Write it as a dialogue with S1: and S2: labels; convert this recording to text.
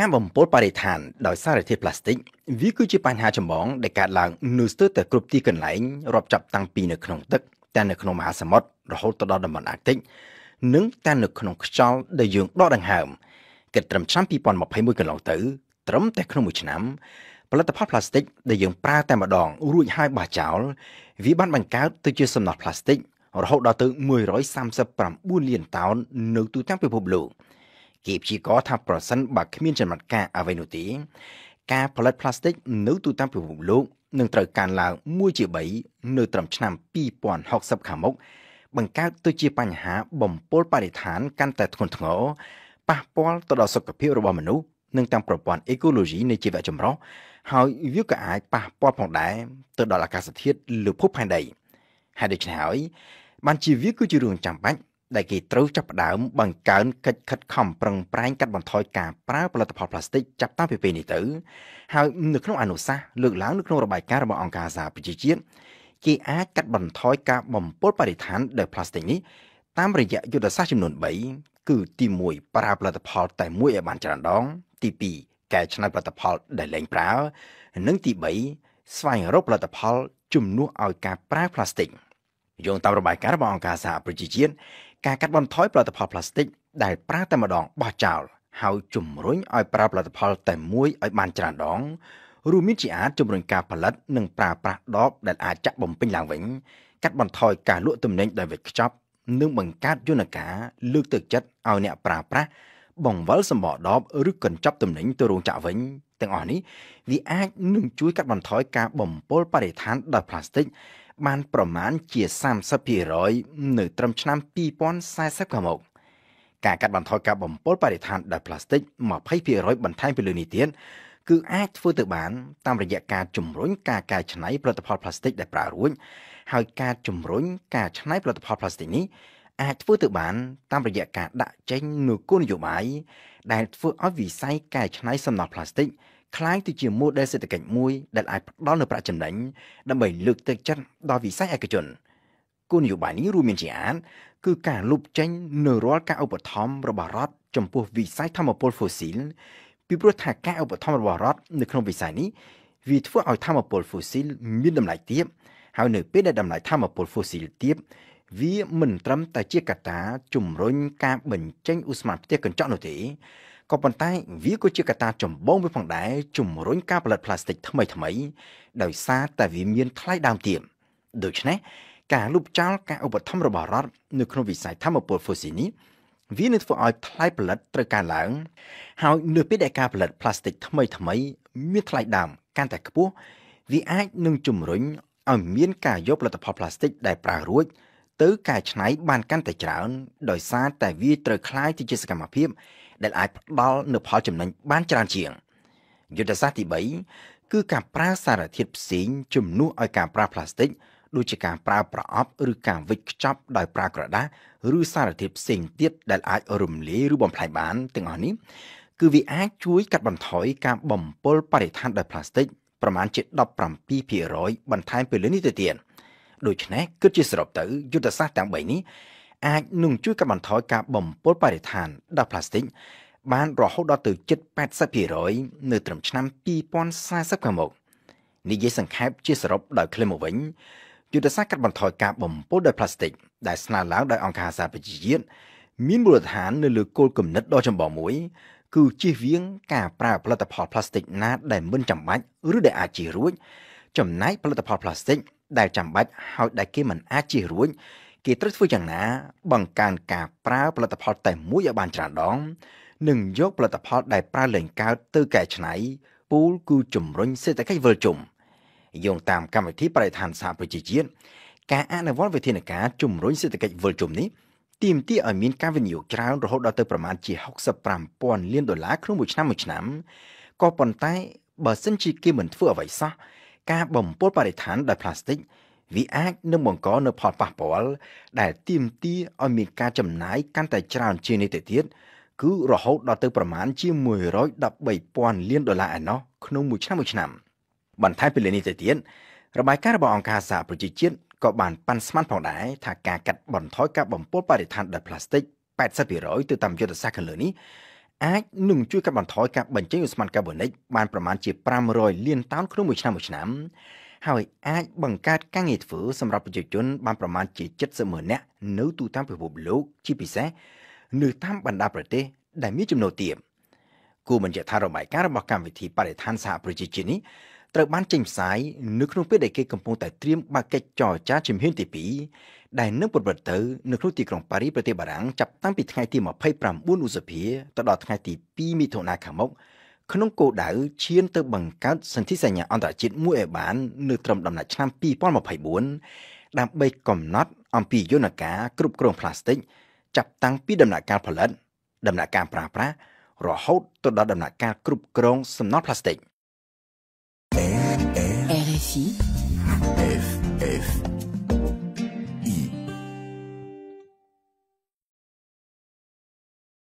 S1: ការបំពុលបរិស្ថានដោយសារធាតុប្លាស្ទិកវាគឺជាបញ្ហាចម្បងដែលកើតឡើងនៅស្ទើរតែគ្រប់ទីកន្លែងរាប់ចាប់តាំងពីនៅក្នុងទឹក តែនៅក្នុងមហាសមុទ្ររហូតដល់តំបន់អាតិចនិងតែនៅក្នុងខ្យល់ដែលយើងដកដង្ហើមគិតត្រឹមឆ្នាំ2021កន្លងទៅ ត្រឹមតែក្នុងមួយឆ្នាំផលិតផលប្លាស្ទិកដែលយើងប្រើតែម្ដងរួចហើយបោះចោលវាបានបង្កើតទៅជាសំណល់ប្លាស្ទិករហូតដល់ទៅ139លានតោននៅទូទាំងពិភពលោក។គេព្យាករណ៍ថាប្រសិនបើគ្មានចំណាត់ការអ្វីនោះទេការផលិតផ្លាស្ទិកនៅទូទាំងពិភពលោកនឹងត្រូវកើនឡើង1ជា3នៅត្រឹមឆ្នាំ2060ខាងមុខបង្កើតទៅជាបញ្ហា បំពុលបរិស្ថានកាន់តែធ្ងន់ធ្ងរប៉ះពាល់ទៅដល់សុខភាពរបស់មនុស្សនិងទាំងប្រព័ន្ធអេកូឡូស៊ីនៃជីវៈចម្រុះហើយវាក៏អាចប៉ះពាល់ផងដែរទៅដល់អាកាសធាតុលើភពផែនដីហើយដូច្នេះហើយ បានជាវាគឺជារឿងចាំបាច់ដែលគេត្រូវចាប់ផ្ដើមបង្កើនកិច្ចខិតខំប្រឹងប្រែងកាត់បន្ថយការប្រើផលិតផលផ្លាស្ទិកចាប់តាំងពីពេលនេះទៅហើយនៅក្នុងអនុសាសន៍លើកឡើងនៅក្នុងរបាយការណ៍របស់អង្គការសហប្រជាជាតិគេអាចកាត់បន្ថយការបំពុលបរិស្ថានដោយផ្លាស្ទិកនេះតាមរយៈយុទ្ធសាស្ត្រចំនួន3គឺទី1ប្រើផលិតផល តែមួយឲ្យបានច្រើនដងទី2កែច្នៃផលិតផល ដែលលែងប្រើនិងទី3ស្វែងរកផលិតផល ជំនួសឲ្យការប្រើផ្លាស្ទិកយោងតាមរបាយការណ៍របស់អង្គការសហប្រជាជាតិការកាត់បន្ថយផលិតផលប្លាស្ទិកដែលប្រើតែម្ដងបោះចោលហើយជំរុញឲ្យប្រើផលិតផលតែមួយឲ្យបានច្រើនដងរួមមានជាអាចជំរុញការផលិតនិងប្រើប្រាស់ដបដែលអាចចាក់បំពេញឡើងវិញកាត់បន្ថយការលក់ទំនិញដោយវេចខ្ចប់និងបង្កើតយន្តការលើកទឹកចិត្តឲ្យអ្នកប្រើប្រាស់បង្វិលសម្បកដបឬកញ្ចប់ទំនិញទៅរោងចក្រវិញទាំងអស់នេះវាអាចនឹងជួយកាត់បន្ថយការបំពុលបរិស្ថានដោយផ្លាស្ទិកបានប្រមាណជា30%នៅត្រឹមឆ្នាំ2040ខាងមុខការកាត់បន្ថយការបំពុលបរិស្ថានដោយផ្លាស្ទិក20%បន្ថែមពីលើនេះទៀតគឺអាចធ្វើទៅបានតាមរយៈការជំរុញការកែច្នៃផលិតផលផ្លាស្ទិកដែលប្រើរួចហើយការជំរុញការច្នៃផលិតផលផ្លាស្ទិកនេះអាចធ្វើទៅបានតាមរយៈការដាក់ចេញនូវគោលនយោបាយដែលធ្វើឲ្យវិស័យកែច្នៃសំណល់ផ្លាស្ទិកคล้ายទៅជាមូដែលសេដ្ឋកិច្ចមួយដែលអាចផ្ដល់នូវប្រាក់ចំណេញដើម្បីលើកទឹកចិត្តដល់វិស័យឯកជនគោលនយោបាយនេះរួមមានជាអានគឺការលុបចេញនូវរាល់ការឧបត្ថម្ភរបស់រដ្ឋចំពោះវិស័យធម្មពលហ្វូស៊ីលពីព្រោះថាការឧបត្ថម្ភរបស់រដ្ឋនៅក្នុងវិស័យនេះវាធ្វើឲ្យធម្មពលហ្វូស៊ីលមានតម្លៃទាបហើយនៅពេលដែលតម្លៃធម្មពលហ្វូស៊ីលទាប វាមិនត្រឹមតែជាកត្តាជំរុញការបញ្ចេញឧស្ម័នផ្ទះកញ្ចក់នោះទេក៏ប៉ុន្តែវាក៏ជាកត្តាចម្បងមួយផងដែរជំរុញការផលិតផ្លាស្ទិកថ្មីថ្មី ដោយសារតែវាមានថ្លៃដើមទាបដូច្នេះការលុបចោលការឧបត្ថម្ភរបស់រដ្ឋនៅក្នុងវិស័យធម្មពលហ្វូស៊ីលនេះវានឹងធ្វើឲ្យថ្លៃផលិតត្រូវកើនឡើង ហើយនៅពេលដែលការផលិតផ្លាស្ទិក ថ្មីថ្មី មានថ្លៃដើមកាន់តែខ្ពស់វាអាចនឹងជំរុញឲ្យមានការយកផលិតផលផ្លាស្ទិក ដែលប្រើរួចទៅកែច្នៃបានកាន់តែច្រើន ដោយសារតែវាត្រូវคล้ายទៅជាសកម្មភាពដែលអាចផ្ដល់នូវផលចំណេញបានច្រើនជាងយុទ្ធសាស្ត្រទី3គឺការប្រើសារធាតុផ្សេងជំនួសឲ្យការប្រើផ្លាស្ទិកដូចជាការប្រើប្រអប់ ឬការវិចខ្ចប់ដោយប្រើក្រដាសឬសារធាតុផ្សេងទៀតដែលអាចរំលាយឬបំផ្លាញបានទាំងអស់នេះ គឺវាអាច ជួយកាត់បន្ថយការបំពុលបរិស្ថានដោយផ្លាស្ទិកប្រមាណជា17%បន្ថែមពីលើនេះទៅទៀតដូច្នេះគិតជាសរុបទៅយុទ្ធសាស្ត្រទាំង3នេះអាចនឹងជួយកាត់បន្ថយការបំពុលបរិស្ថានដល់ផ្លាស្ទិកបានរហូតដល់ទៅជិត80%នៅត្រឹមឆ្នាំ2040ខាងមុខនិយាយសង្ខេបជាសរុបដោយក្លែមមកវិញយុទ្ធសាស្ត្រកាត់បន្ថយការបំពុលដោយផ្លាស្ទិកដែលស្នើឡើងដោយអង្គការសហប្រជាជាតិមានមូលដ្ឋាននៅលើគោលគំនិតដ៏ចម្បងមួយ គឺជៀសវាងការប្រើផលិតផលផ្លាស្ទិកណាដែលមិនចាំបាច់ឬដែលអាចជៀសរួចចំណែកផលិតផលផ្លាស្ទិកដែលចាំបាច់ហើយដែលគេមិនអាចជៀសរួចគេត្រូវធ្វើយ៉ាងណា បង្កើនការប្រើផលិតផលតែមួយឲ្យបានច្រើនដង និងយកផលិតផលដែលប្រើលែងកើតទៅកែច្នៃ ពូលគឺជំរុញសេដ្ឋកិច្ចវិលជុំយោងតាមកម្មវិធីបរិស្ថានសហប្រជាជាតិការអនុវត្តវិធានការជំរុញសេដ្ឋកិច្ចវិលជុំនេះទាមទារឲ្យមានការវិនិយោគច្រើនរហូតដល់ទៅប្រមាណជា65,000លានដុល្លារក្នុងមួយឆ្នាំមួយឆ្នាំក៏ប៉ុន្តែបើសិនជាគេមិនធ្វើអ្វីសោះការបំពុលបរិស្ថានដោយផ្លាស្ទិកវាអាចនឹងបង្កនៅផលប៉ះពាល់ដែលទាមទារឲ្យមានការចំណាយកាន់តែច្រើនជាងនេះទៅទៀតគឺរហូតដល់ទៅប្រមាណជា113,000លានដុល្លារឯណោះក្នុងមួយឆ្នាំមួយឆ្នាំ បន្ថែមពីលើនេះទៅទៀតរបាយការណ៍របស់អង្គការសហប្រជាជាតិក៏បានប៉ាន់ស្មានផងដែរថាការកាត់បន្ថយការបំពុលបរិស្ថានដោយផ្លាស្ទិក80%ទៅតាមយុទ្ធសាស្ត្រខាងលើនេះអាចនឹងជួយកាត់បន្ថយការបញ្ចេញឧស្ម័នកាបូនិក បានប្រមាណជា500លានតោនក្នុងមួយឆ្នាំមួយឆ្នាំហើយអាចបង្កើតការងារធ្វើសម្រាប់ប្រជាជន បានប្រមាណជា70ម៉ឺននាក់នៅទូទាំងពិភពលោកជាពិសេស នៅតាមបណ្ដាប្រទេសដែលមានចំណូលទាបគូបញ្ជាក់ថារបាយការណ៍របស់កម្មវិធីបរិស្ថានសហប្រជាជាតិនេះត្រូវបានចេញផ្សាយនៅក្នុងពេលដែលគេកំពុងតែត្រៀមបើកកិច្ចចរចាជំហានទី2ដែលនឹងប្រព្រឹត្តទៅនៅក្នុងទីក្រុងប៉ារីសប្រទេសបារាំងចាប់តាំងពីថ្ងៃទី29ឧសភាទៅដល់ថ្ងៃទី2មិថុនាខាងមុខក្នុងគោលដៅឈានទៅបង្កើតសន្ធិសញ្ញាអន្តរជាតិមួយឲ្យបាន នៅត្រឹមដំណាក់ឆ្នាំ2024ដើម្បីកំណត់អំពីយន្តការគ្រប់គ្រងផ្លាស្ទិក ចាប់តាំងពីដំណាក់កាលផលិតដំណាក់កាលប្រើប្រាស់រហូតទៅដល់ដំណាក់កាលគ្រប់គ្រងសំណល់ផ្លាស្ទិក RFI FF